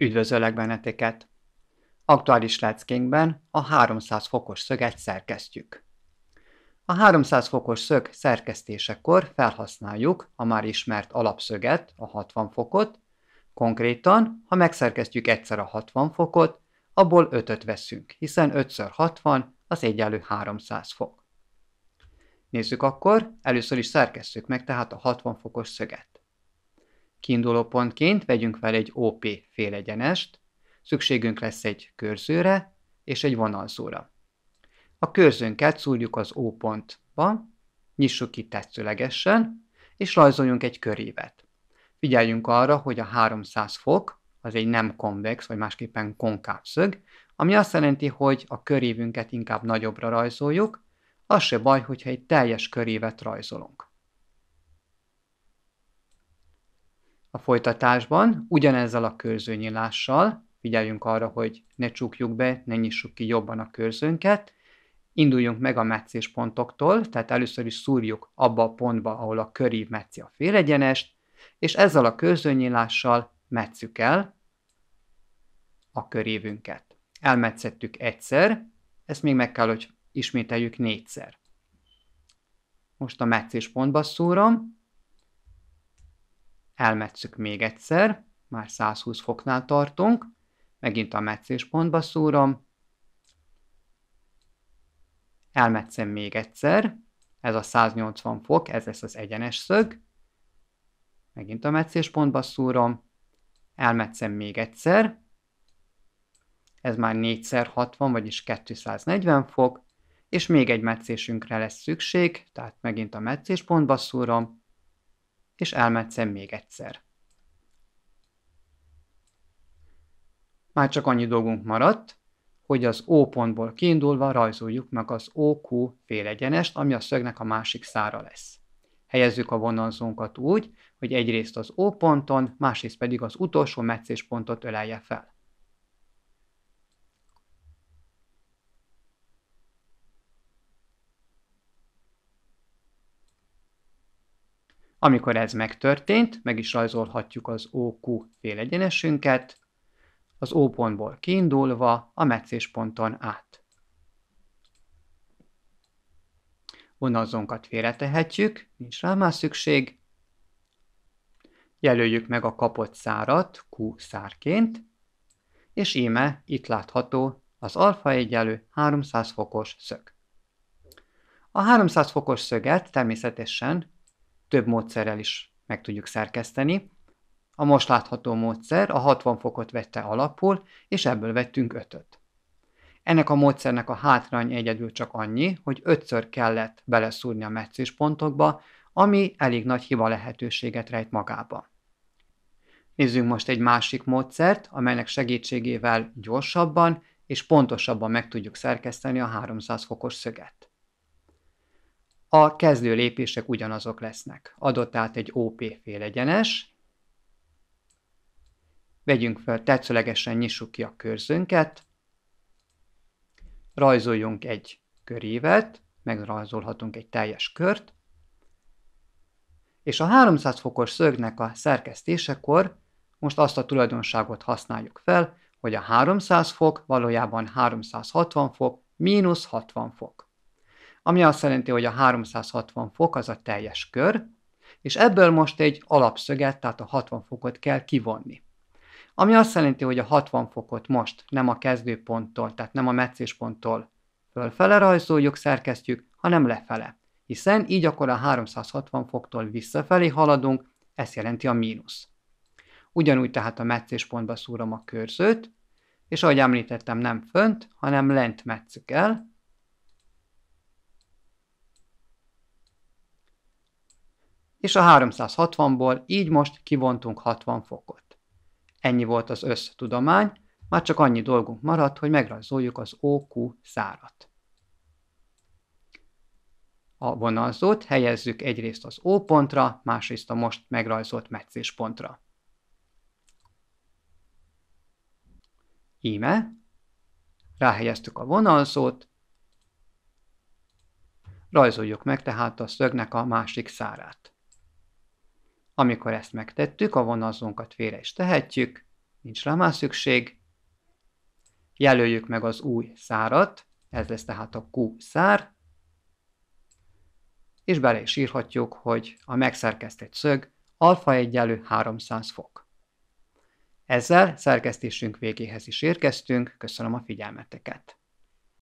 Üdvözöllek benneteket! Aktuális leckénkben a 300 fokos szöget szerkesztjük. A 300 fokos szög szerkesztésekor felhasználjuk a már ismert alapszöget, a 60 fokot, konkrétan, ha megszerkesztjük egyszer a 60 fokot, abból 5 veszünk, hiszen 5x60 az egyenlő 300 fok. Nézzük akkor, először is szerkesztjük meg tehát a 60 fokos szöget. Kiinduló pontként vegyünk fel egy OP félegyenest, szükségünk lesz egy körzőre és egy vonalzóra. A körzőnket szúrjuk az O pontba, nyissuk ki tetszőlegesen, és rajzoljunk egy körévet. Figyeljünk arra, hogy a 300 fok az egy nem konvex, vagy másképpen konkáv szög, ami azt jelenti, hogy a körévünket inkább nagyobbra rajzoljuk, az se baj, hogyha egy teljes körévet rajzolunk. a folytatásban, ugyanezzel a körzőnyílással, figyeljünk arra, hogy ne csukjuk be, ne nyissuk ki jobban a körzőnket, induljunk meg a meccés pontoktól, tehát először is szúrjuk abba a pontba, ahol a körív metzi a félegyenest, és ezzel a körzőnyílással metszük el a körévünket. Elmetszettük egyszer, ezt még meg kell, hogy ismételjük négyszer. Most a meccés pontba szúrom, elmetszük még egyszer, már 120 foknál tartunk, megint a metszéspontba szúrom, elmetszem még egyszer, ez a 180 fok, ez lesz az egyenes szög, megint a metszéspontba szúrom, elmetszem még egyszer, ez már 4x60, vagyis 240 fok, és még egy meccésünkre lesz szükség, tehát megint a meccéspontba szúrom, és elmetszem még egyszer. Már csak annyi dolgunk maradt, hogy az O pontból kiindulva rajzoljuk meg az OQ félegyenest, ami a szögnek a másik szára lesz. Helyezzük a vonalzónkat úgy, hogy egyrészt az O ponton, másrészt pedig az utolsó meccéspontot ölelje fel. Amikor ez megtörtént, meg is rajzolhatjuk az OQ félegyenesünket, az O pontból kiindulva a meccésponton át. Vonalzónkat félretehetjük, nincs rá már szükség. Jelöljük meg a kapott szárat Q szárként, és íme itt látható az alfa egyenlő 300 fokos szög. A 300 fokos szöget természetesen több módszerrel is meg tudjuk szerkeszteni. A most látható módszer a 60 fokot vette alapul, és ebből vettünk 5-öt. Ennek a módszernek a hátrány egyedül csak annyi, hogy ötször kellett beleszúrni a pontokba, ami elég nagy hiba lehetőséget rejt magába. Nézzünk most egy másik módszert, amelynek segítségével gyorsabban és pontosabban meg tudjuk szerkeszteni a 300 fokos szöget. A kezdő lépések ugyanazok lesznek. Adott át egy OP fél egyenes, vegyünk fel, tetszőlegesen nyissuk ki a körzőnket, rajzoljunk egy körívet, megrajzolhatunk egy teljes kört, és a 300 fokos szögnek a szerkesztésekor most azt a tulajdonságot használjuk fel, hogy a 300 fok valójában 360 fok mínusz 60 fok ami azt jelenti, hogy a 360 fok az a teljes kör, és ebből most egy alapszöget, tehát a 60 fokot kell kivonni. Ami azt jelenti, hogy a 60 fokot most nem a kezdőponttól, tehát nem a meccésponttól fölfele rajzoljuk, szerkesztjük, hanem lefele. Hiszen így akkor a 360 foktól visszafelé haladunk, ez jelenti a mínusz. Ugyanúgy tehát a meccéspontba szúrom a körzőt, és ahogy említettem, nem fönt, hanem lent metszük el, és a 360-ból így most kivontunk 60 fokot. Ennyi volt az összetudomány, már csak annyi dolgunk maradt, hogy megrajzoljuk az OQ szárat. A vonalzót helyezzük egyrészt az O pontra, másrészt a most megrajzolt pontra. Íme, ráhelyeztük a vonalzót, rajzoljuk meg tehát a szögnek a másik szárát. Amikor ezt megtettük, a vonalzónkat félre is tehetjük, nincs rá már szükség. Jelöljük meg az új szárat, ez lesz tehát a Q szár, és bele is írhatjuk, hogy a megszerkesztett szög alfa egyenlő 300 fok. Ezzel szerkesztésünk végéhez is érkeztünk, köszönöm a figyelmeteket!